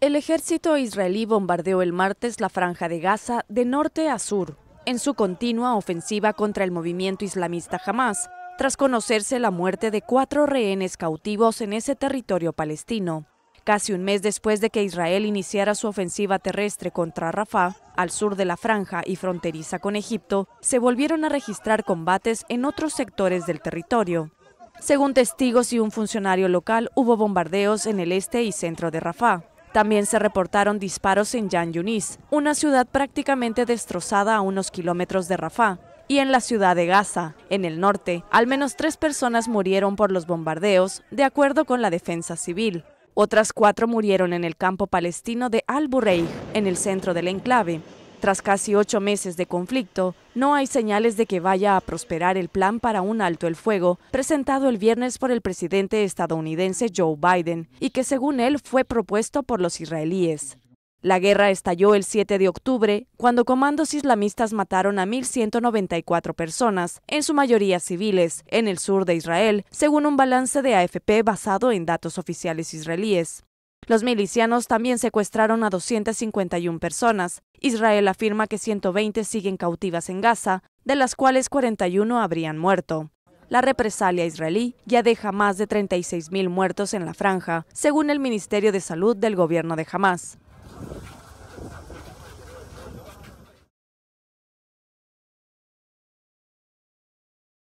El ejército israelí bombardeó el martes la franja de Gaza de norte a sur, en su continua ofensiva contra el movimiento islamista Hamas, tras conocerse la muerte de cuatro rehenes cautivos en ese territorio palestino. Casi un mes después de que Israel iniciara su ofensiva terrestre contra Rafah, al sur de la franja y fronteriza con Egipto, se volvieron a registrar combates en otros sectores del territorio. Según testigos y un funcionario local, hubo bombardeos en el este y centro de Rafah. También se reportaron disparos en Jan Yunis, una ciudad prácticamente destrozada a unos kilómetros de Rafah, y en la ciudad de Gaza, en el norte. Al menos tres personas murieron por los bombardeos, de acuerdo con la defensa civil. Otras cuatro murieron en el campo palestino de Al-Bureij, en el centro del enclave, tras casi ocho meses de conflicto, no hay señales de que vaya a prosperar el plan para un alto el fuego presentado el viernes por el presidente estadounidense Joe Biden y que según él fue propuesto por los israelíes. La guerra estalló el 7 de octubre, cuando comandos islamistas mataron a 1.194 personas, en su mayoría civiles, en el sur de Israel, según un balance de AFP basado en datos oficiales israelíes. Los milicianos también secuestraron a 251 personas. Israel afirma que 120 siguen cautivas en Gaza, de las cuales 41 habrían muerto. La represalia israelí ya deja más de 36.000 muertos en la franja, según el Ministerio de Salud del gobierno de Hamas.